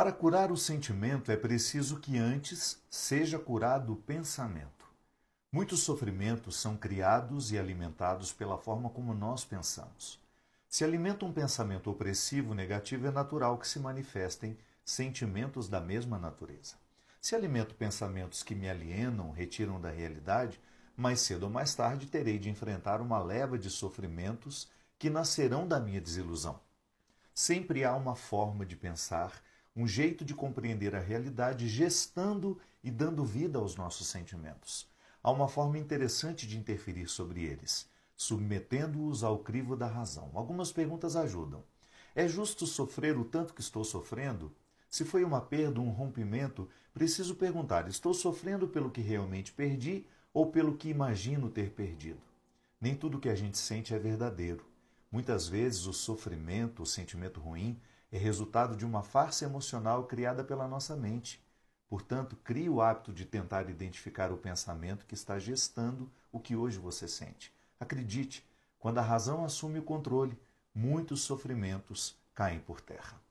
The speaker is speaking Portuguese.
Para curar o sentimento é preciso que antes seja curado o pensamento. Muitos sofrimentos são criados e alimentados pela forma como nós pensamos. Se alimenta um pensamento opressivo negativo, é natural que se manifestem sentimentos da mesma natureza. Se alimento pensamentos que me alienam, retiram da realidade, mais cedo ou mais tarde terei de enfrentar uma leva de sofrimentos que nascerão da minha desilusão. Sempre há uma forma de pensar um jeito de compreender a realidade gestando e dando vida aos nossos sentimentos. Há uma forma interessante de interferir sobre eles, submetendo-os ao crivo da razão. Algumas perguntas ajudam. É justo sofrer o tanto que estou sofrendo? Se foi uma perda, um rompimento, preciso perguntar: estou sofrendo pelo que realmente perdi ou pelo que imagino ter perdido? Nem tudo que a gente sente é verdadeiro. Muitas vezes o sofrimento, o sentimento ruim, é resultado de uma farsa emocional criada pela nossa mente. Portanto, crie o hábito de tentar identificar o pensamento que está gestando o que hoje você sente. Acredite, quando a razão assume o controle, muitos sofrimentos caem por terra.